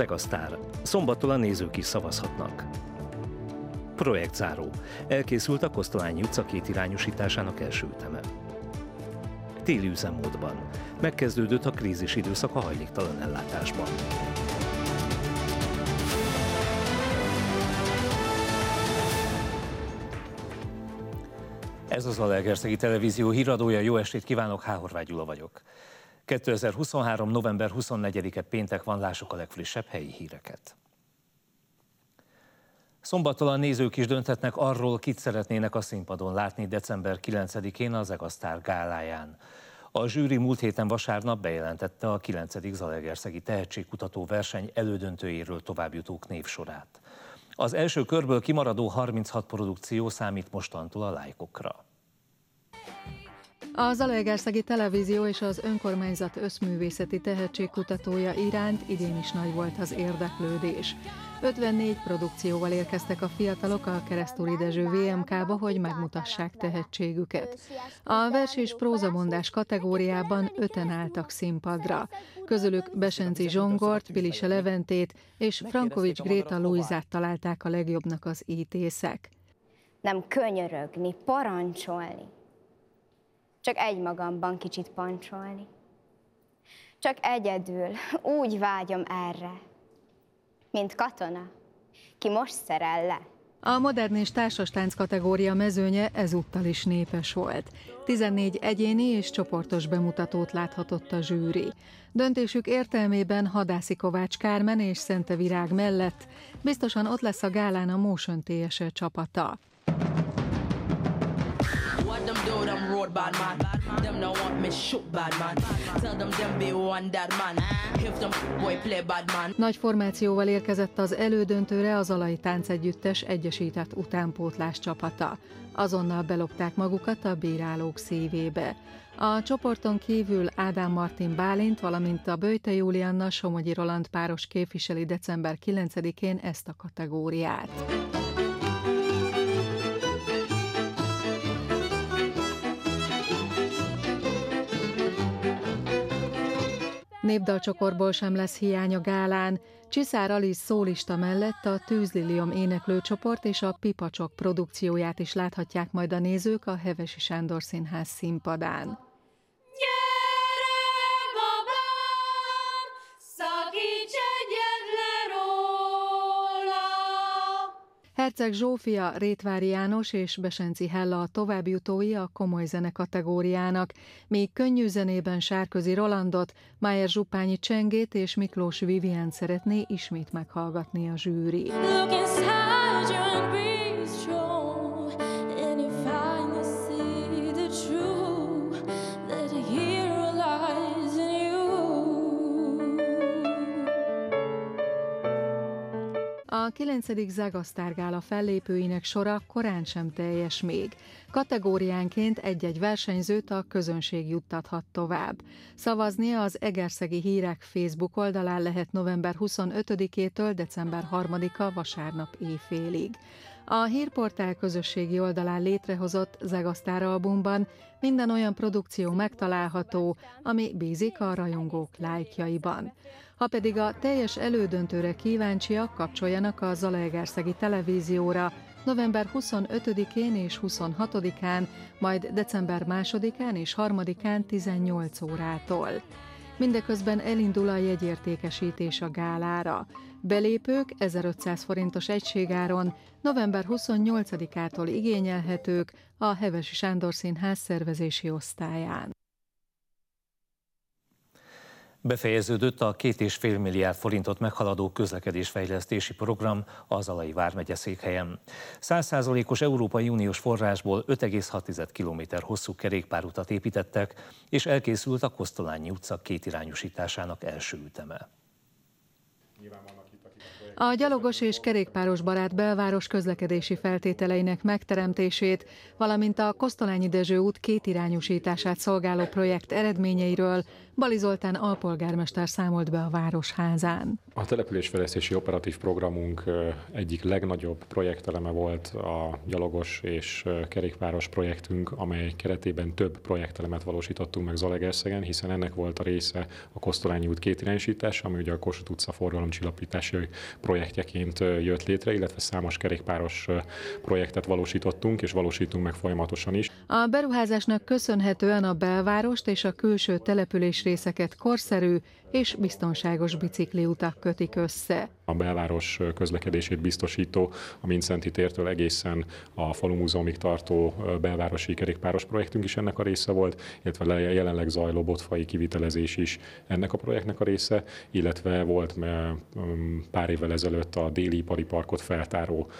Zegasztár. Szombattól a nézők is szavazhatnak. Projekt záró. Elkészült a Kosztolányi utca irányosításának első üteme. Téli üzemmódban. Megkezdődött a krízis időszak a hajléktalan ellátásban. Ez az Alegerszegi Televízió híradója. Jó estét kívánok, Háhorvágy Gyula vagyok. 2023. november 24-e péntek van, lássuk a legfrissebb helyi híreket. Szombattal a nézők is dönthetnek arról, kit szeretnének a színpadon látni december 9-én az Egasztár gáláján. A zsűri múlt héten vasárnap bejelentette a 9. Zalegerszegi tehetségkutató verseny elődöntőjéről továbbjutók névsorát. Az első körből kimaradó 36 produkció számít mostantól a lájkokra. A Zalaegerszegi Televízió és az Önkormányzat Összművészeti Tehetségkutatója iránt idén is nagy volt az érdeklődés. 54 produkcióval érkeztek a fiatalok a Keresztúri Dezső VMK-ba, hogy megmutassák tehetségüket. A vers és prózamondás kategóriában öten álltak színpadra. Közülük Besenci Zsongort, Pilise Leventét és Frankovics Gréta Luizát találták a legjobbnak az ítészek. Nem könyörögni, parancsolni, csak egy magamban kicsit pancsolni. Csak egyedül, úgy vágyom erre, mint katona, ki most szerel le. A modern és társas tánc kategória mezőnye ezúttal is népes volt. 14 egyéni és csoportos bemutatót láthatott a zsűri. Döntésük értelmében Hadászi Kovács Kármen és Szente Virág mellett biztosan ott lesz a gálán a Motion TSE csapata. road, bad man. Them no want me shoot, bad man. Tell them them be one dead man. If them boy play bad man. Nagy formációval érkezett az elődöntőre az Alai Táncegyüttes Egyesített Utánpótlás csapata. Azonnal belopták magukat a bírálók szívébe. A csoporton kívül Ádám Martin Bálint, valamint a Böjte Julianna Somogyi Roland páros képviseli december 9-én ezt a kategóriát. Népdalcsokorból sem lesz hiány a gálán. Csiszár Alisz szólista mellett a Tűzlilium éneklőcsoport és a Pipacsok produkcióját is láthatják majd a nézők a Hevesi Sándor Színház színpadán. Herceg Zsófia, Rétvári János és Besenci Hella a továbbjutói a komoly zene kategóriának, még könnyű zenében Sárközi Rolandot, Májer Zsupányi Csengét és Miklós Vivien szeretné ismét meghallgatni a zsűri. Look inside a 9. Zegasztárgála fellépőinek sora korán sem teljes még. Kategóriánként egy-egy versenyzőt a közönség juttathat tovább. Szavazni az Egerszegi Hírek Facebook oldalán lehet november 25-től december 3-a vasárnap éjfélig. A hírportál közösségi oldalán létrehozott Zegasztár albumban minden olyan produkció megtalálható, ami bízik a rajongók lájkjaiban. Ha pedig a teljes elődöntőre kíváncsiak, kapcsoljanak a Zalaegerszegi televízióra, november 25-én és 26-án, majd december 2-án és 3-án 18 órától. Mindeközben elindul a jegyértékesítés a gálára. Belépők 1500 forintos egységáron, november 28-ától igényelhetők a Hevesi Sándor Színház szervezési osztályán. Befejeződött a két és fél milliárd forintot meghaladó közlekedésfejlesztési program az Alai Vármegye székhelyen. 100%-os Európai Uniós forrásból 5,6 km hosszú kerékpárutat építettek, és elkészült a Kosztolányi utca kétirányosításának első üteme. A gyalogos és kerékpáros barát belváros közlekedési feltételeinek megteremtését, valamint a Kosztolányi Dezső út kétirányosítását szolgáló projekt eredményeiről Bali Zoltán alpolgármester számolt be a városházán. A településfejlesztési operatív programunk egyik legnagyobb projekteleme volt a gyalogos és kerékpáros projektünk, amely keretében több projektelemet valósítottunk meg Zalegerszegen, hiszen ennek volt a része a Kosztolányi út kétirányítása, ami ugye a Kossuth utca forgalomcsillapítási projektjeként jött létre, illetve számos kerékpáros projektet valósítottunk, és valósítunk meg folyamatosan is. A beruházásnak köszönhetően a belvárost és a külső település részeket korszerű és biztonságos bicikliutak kötik össze. A belváros közlekedését biztosító, a Mincenti tértől egészen a falu múzeumig tartó belvárosi kerékpáros projektünk is ennek a része volt, illetve jelenleg zajló botfai kivitelezés is ennek a projektnek a része, illetve volt pár évvel ezelőtt a déli ipari parkot feltáró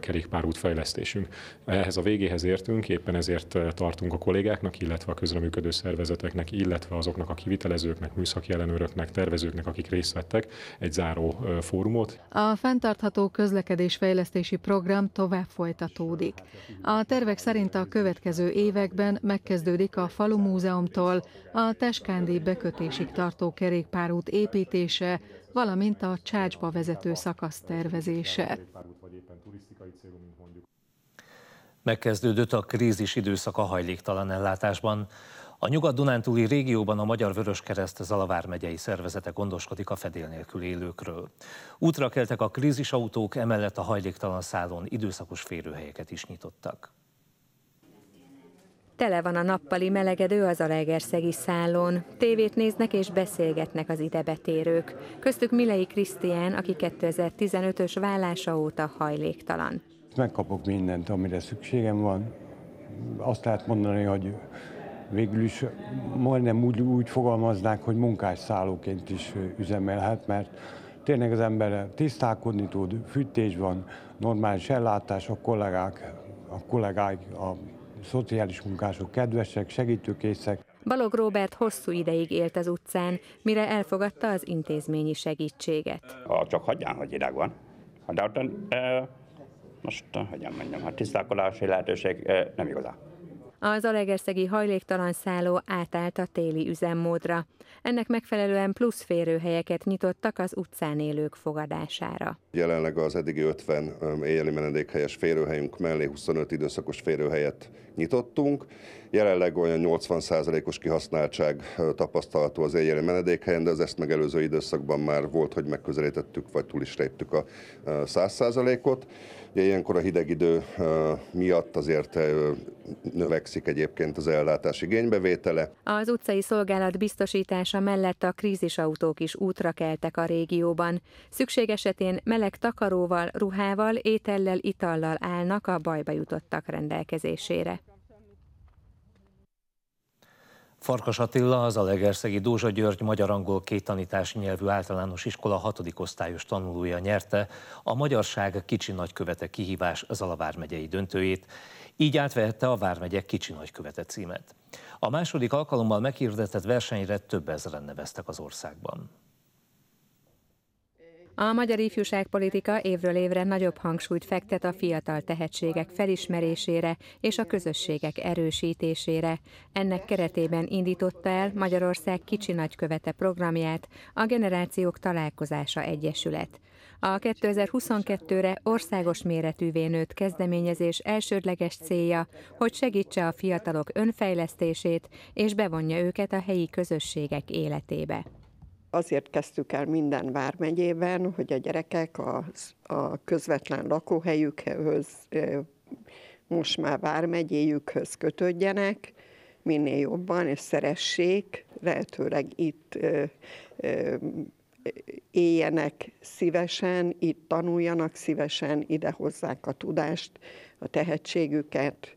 kerékpárút fejlesztésünk. Ehhez a végéhez értünk, éppen ezért tartunk a kollégáknak, illetve a közreműködő szervezeteknek, illetve azoknak a kivitelezőknek, műszaki ellenőr operatőröknek, tervezőknek, akik részt vettek, egy záró fórumot. A fenntartható közlekedés fejlesztési program tovább folytatódik. A tervek szerint a következő években megkezdődik a Falu Múzeumtól a Teskándi bekötésig tartó kerékpárút építése, valamint a Csácsba vezető szakasz tervezése. Megkezdődött a krízis időszak a hajléktalan ellátásban. A Nyugat-Dunántúli régióban a Magyar Vöröskereszt Zalavár megyei szervezete gondoskodik a fedél nélkül élőkről. Útra keltek a krízisautók, emellett a hajléktalan szálon időszakos férőhelyeket is nyitottak. Tele van a nappali melegedő az Alegerszegi szállón. Tévét néznek és beszélgetnek az idebetérők. Köztük Milei Krisztián, aki 2015-ös vállása óta hajléktalan. Megkapok mindent, amire szükségem van. Azt lehet mondani, hogy végül is majdnem úgy, úgy fogalmaznák, hogy munkásszállóként is üzemelhet, mert tényleg az ember tisztálkodni tud, fűtés van, normális ellátás, a kollégák, a kollégák, a szociális munkások kedvesek, segítőkészek. Balog Robert hosszú ideig élt az utcán, mire elfogadta az intézményi segítséget. Ha csak hagyján, hogy ideg van. De ott, hát, e, most hagyján mondjam, a hát tisztálkodási lehetőség e, nem igazán. Az alegerszegi hajléktalan szálló átállt a téli üzemmódra. Ennek megfelelően plusz férőhelyeket nyitottak az utcán élők fogadására. Jelenleg az eddigi 50 éjjeli menedékhelyes férőhelyünk mellé 25 időszakos férőhelyet nyitottunk. Jelenleg olyan 80%-os kihasználtság tapasztalható az éjjeli menedékhelyen, de az ezt megelőző időszakban már volt, hogy megközelítettük, vagy túl is réptük a 100%-ot. Ugye ilyenkor a hideg idő miatt azért növekszik egyébként az ellátás igénybevétele. Az utcai szolgálat biztosítása mellett a krízisautók is útra keltek a régióban. Szükség esetén meleg takaróval, ruhával, étellel, itallal állnak a bajba jutottak rendelkezésére. Farkas Attila, az legerszegi Dózsa György magyar-angol két tanítási nyelvű általános iskola hatodik osztályos tanulója nyerte a Magyarság kicsi nagykövete kihívás az megyei döntőjét, így átvehette a vármegye kicsi nagykövete címet. A második alkalommal meghirdetett versenyre több ezeren neveztek az országban. A magyar ifjúságpolitika évről évre nagyobb hangsúlyt fektet a fiatal tehetségek felismerésére és a közösségek erősítésére. Ennek keretében indította el Magyarország kicsi nagykövete programját, a Generációk Találkozása Egyesület. A 2022-re országos méretűvé nőtt kezdeményezés elsődleges célja, hogy segítse a fiatalok önfejlesztését és bevonja őket a helyi közösségek életébe azért kezdtük el minden vármegyében, hogy a gyerekek a, a közvetlen lakóhelyükhöz, most már vármegyéjükhöz kötődjenek, minél jobban, és szeressék, lehetőleg itt éljenek szívesen, itt tanuljanak szívesen, ide hozzák a tudást, a tehetségüket,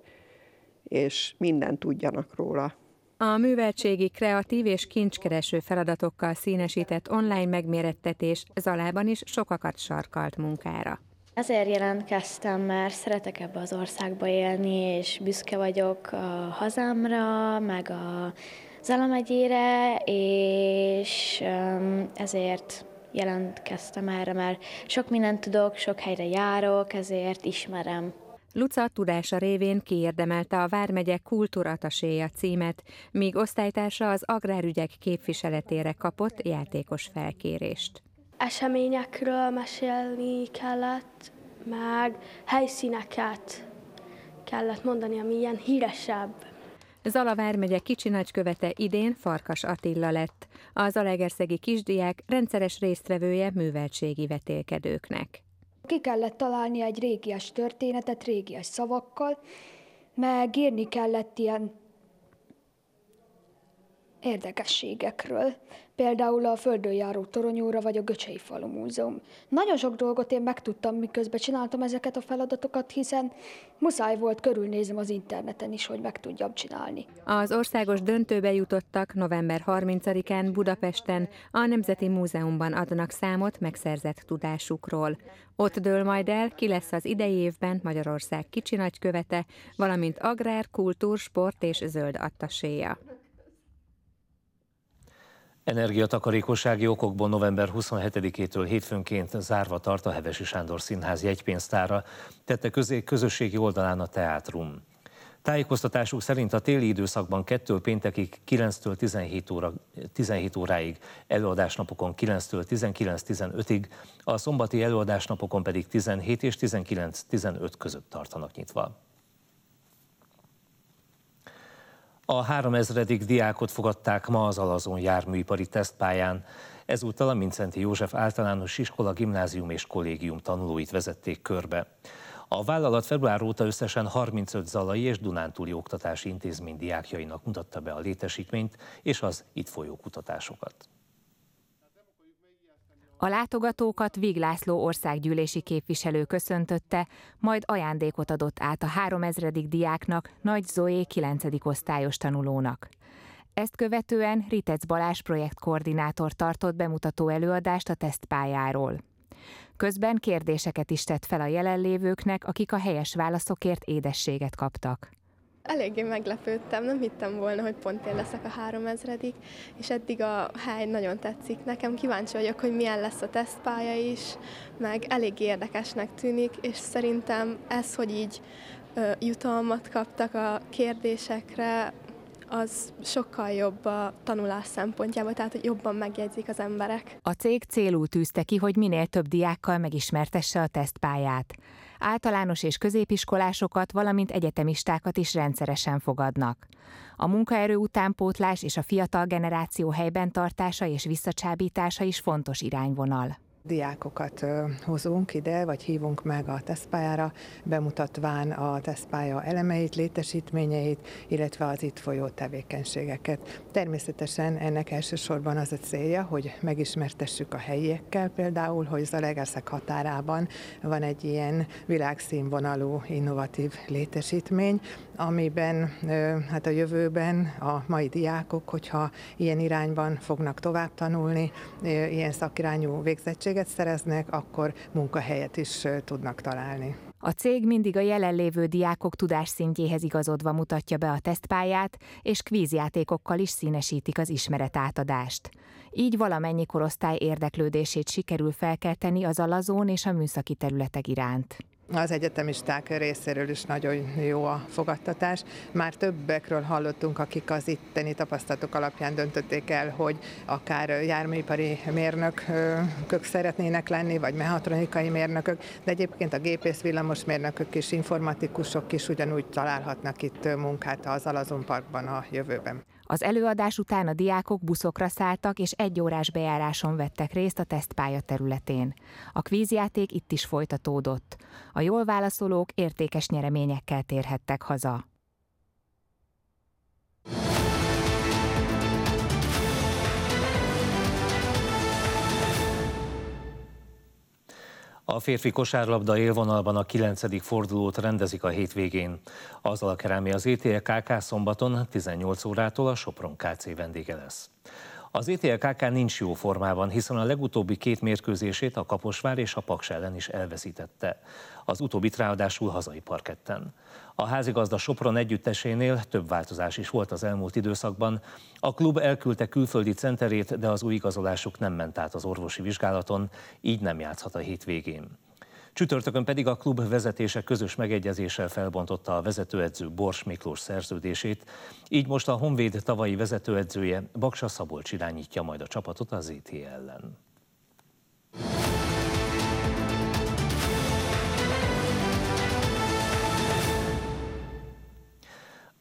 és mindent tudjanak róla. A műveltségi, kreatív és kincskereső feladatokkal színesített online megmérettetés Zalában is sokakat sarkalt munkára. Ezért jelentkeztem, mert szeretek ebbe az országba élni, és büszke vagyok a hazámra, meg a Zala megyére és ezért jelentkeztem erre, mert sok mindent tudok, sok helyre járok, ezért ismerem Luca tudása révén kiérdemelte a Vármegye kultúrataséja címet, míg osztálytársa az agrárügyek képviseletére kapott játékos felkérést. Eseményekről mesélni kellett, meg helyszíneket kellett mondani, ami ilyen híresebb. Zala vármegye kicsi nagykövete idén Farkas Attila lett. Az Zalaegerszegi kisdiák rendszeres résztvevője műveltségi vetélkedőknek. Ki kellett találni egy régies történetet régies szavakkal, meg írni kellett ilyen érdekességekről. Például a földön járó toronyóra vagy a Göcsei falu múzeum. Nagyon sok dolgot én megtudtam, miközben csináltam ezeket a feladatokat, hiszen muszáj volt körülnézem az interneten is, hogy meg tudjam csinálni. Az országos döntőbe jutottak november 30-án Budapesten a Nemzeti Múzeumban adnak számot megszerzett tudásukról. Ott dől majd el, ki lesz az idei évben Magyarország kicsi nagykövete, valamint agrár, kultúr, sport és zöld attaséja. Energiatakarékossági okokból november 27-től hétfőnként zárva tart a Hevesi Sándor Színház jegypénztára, tette közé közösségi oldalán a teátrum. Tájékoztatásuk szerint a téli időszakban 2 péntekig 9-től 17, óra, 17 óráig, előadásnapokon 9-től 19-15-ig, a szombati előadásnapokon pedig 17 és 19-15 között tartanak nyitva. A 3000. diákot fogadták ma az Alazon járműipari tesztpályán. Ezúttal a Mincenti József általános iskola, gimnázium és kollégium tanulóit vezették körbe. A vállalat február óta összesen 35 zalai és Dunántúli oktatási intézmény diákjainak mutatta be a létesítményt és az itt folyó kutatásokat. A látogatókat Viglászló országgyűlési képviselő köszöntötte, majd ajándékot adott át a 3000. diáknak, Nagy Zoé 9. osztályos tanulónak. Ezt követően Ritec Balázs projektkoordinátor tartott bemutató előadást a tesztpályáról. Közben kérdéseket is tett fel a jelenlévőknek, akik a helyes válaszokért édességet kaptak. Eléggé meglepődtem, nem hittem volna, hogy pont én leszek a három ezredik, és eddig a hely nagyon tetszik. Nekem kíváncsi vagyok, hogy milyen lesz a tesztpálya is, meg elég érdekesnek tűnik, és szerintem ez, hogy így ö, jutalmat kaptak a kérdésekre, az sokkal jobb a tanulás szempontjából, tehát hogy jobban megjegyzik az emberek. A cég célú tűzte ki, hogy minél több diákkal megismertesse a tesztpályát. Általános és középiskolásokat, valamint egyetemistákat is rendszeresen fogadnak. A munkaerő utánpótlás és a fiatal generáció helyben tartása és visszacsábítása is fontos irányvonal. Diákokat hozunk ide, vagy hívunk meg a tesztpályára, bemutatván a tesztpálya elemeit, létesítményeit, illetve az itt folyó tevékenységeket. Természetesen ennek elsősorban az a célja, hogy megismertessük a helyiekkel például, hogy Zalegerszeg határában van egy ilyen világszínvonalú innovatív létesítmény, amiben hát a jövőben a mai diákok, hogyha ilyen irányban fognak tovább tanulni, ilyen szakirányú végzettség, lehetőséget szereznek, akkor munkahelyet is tudnak találni. A cég mindig a jelenlévő diákok tudásszintjéhez igazodva mutatja be a tesztpályát, és kvízjátékokkal is színesítik az átadást. Így valamennyi korosztály érdeklődését sikerül felkelteni az alazón és a műszaki területek iránt. Az egyetemisták részéről is nagyon jó a fogadtatás. Már többekről hallottunk, akik az itteni tapasztalatok alapján döntötték el, hogy akár járműipari mérnökök szeretnének lenni, vagy mehatronikai mérnökök, de egyébként a gépész villamos mérnökök és informatikusok is ugyanúgy találhatnak itt munkát az Alazon Parkban a jövőben. Az előadás után a diákok buszokra szálltak és egy órás bejáráson vettek részt a tesztpálya területén. A kvízjáték itt is folytatódott. A jól válaszolók értékes nyereményekkel térhettek haza. A férfi kosárlabda élvonalban a 9. fordulót rendezik a hétvégén. Az alakerámi az ETL KK szombaton 18 órától a Sopron KC vendége lesz. Az ETLKK nincs jó formában, hiszen a legutóbbi két mérkőzését a Kaposvár és a Paks ellen is elveszítette. Az utóbbi ráadásul hazai parketten. A házigazda Sopron együttesénél több változás is volt az elmúlt időszakban. A klub elküldte külföldi centerét, de az új igazolásuk nem ment át az orvosi vizsgálaton, így nem játszhat a hétvégén. Csütörtökön pedig a klub vezetése közös megegyezéssel felbontotta a vezetőedző Bors Miklós szerződését, így most a Honvéd tavalyi vezetőedzője Baksa Szabolcs irányítja majd a csapatot az ET ellen.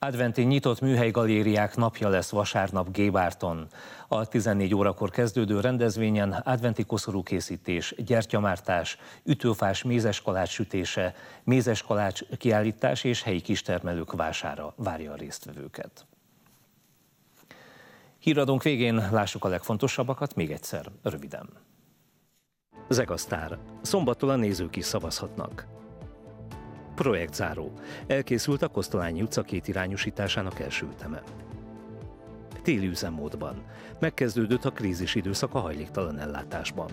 Adventi nyitott műhely galériák napja lesz vasárnap Gébárton. A 14 órakor kezdődő rendezvényen adventi koszorú készítés, gyertyamártás, ütőfás kalács sütése, kalács kiállítás és helyi kistermelők vására várja a résztvevőket. Híradónk végén lássuk a legfontosabbakat még egyszer, röviden. Zegasztár. Szombattól a nézők is szavazhatnak. Projektzáró. Elkészült a Kosztolányi utca két irányosításának első üteme. Téli üzemmódban. Megkezdődött a krízis időszak a hajléktalan ellátásban.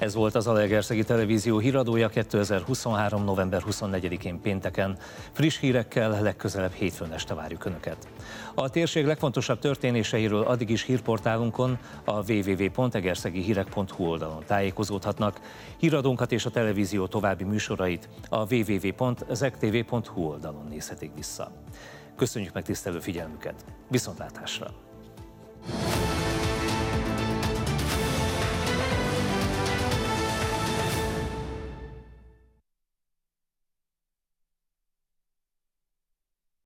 Ez volt az Alegerszegi Televízió híradója 2023. november 24-én pénteken. Friss hírekkel legközelebb hétfőn este várjuk Önöket. A térség legfontosabb történéseiről addig is hírportálunkon a www.egerszegihírek.hu oldalon tájékozódhatnak. Híradónkat és a televízió további műsorait a www.zektv.hu oldalon nézhetik vissza. Köszönjük meg tisztelő figyelmüket! Viszontlátásra!